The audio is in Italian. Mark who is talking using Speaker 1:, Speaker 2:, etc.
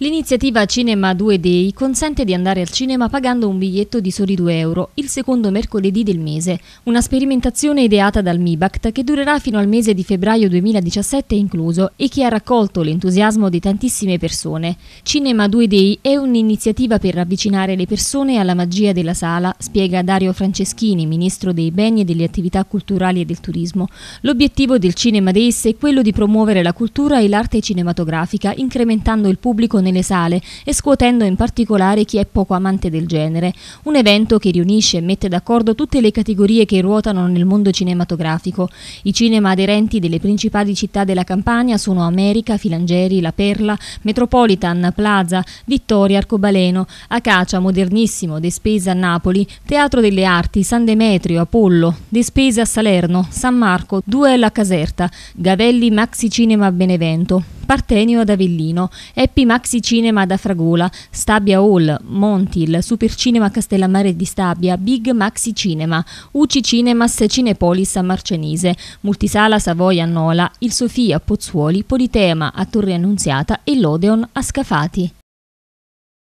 Speaker 1: L'iniziativa Cinema 2Day consente di andare al cinema pagando un biglietto di soli 2 euro il secondo mercoledì del mese, una sperimentazione ideata dal MIBACT che durerà fino al mese di febbraio 2017 incluso e che ha raccolto l'entusiasmo di tantissime persone. Cinema 2Day è un'iniziativa per avvicinare le persone alla magia della sala, spiega Dario Franceschini, ministro dei beni e delle attività culturali e del turismo. L'obiettivo del Cinema Days è quello di promuovere la cultura e l'arte cinematografica, incrementando il pubblico nelle sale e scuotendo in particolare chi è poco amante del genere. Un evento che riunisce e mette d'accordo tutte le categorie che ruotano nel mondo cinematografico. I cinema aderenti delle principali città della Campania sono America, Filangeri, La Perla, Metropolitan, Plaza, Vittoria, Arcobaleno, Acacia, Modernissimo, De Spesa, Napoli, Teatro delle Arti, San Demetrio, Apollo, De Spesa, Salerno, San Marco, Duel a Caserta, Gavelli Maxi Cinema a Benevento. Partenio ad Avellino, Eppi Maxi Cinema ad Afragola, Stabia Hall, Montil, Super Cinema Castellammare di Stabia, Big Maxi Cinema, UCI Cinemas Cinepolis a Marcenise, Multisala Savoia a Nola, Il Sofia a Pozzuoli, Politema a Torre Annunziata e l'Odeon a Scafati.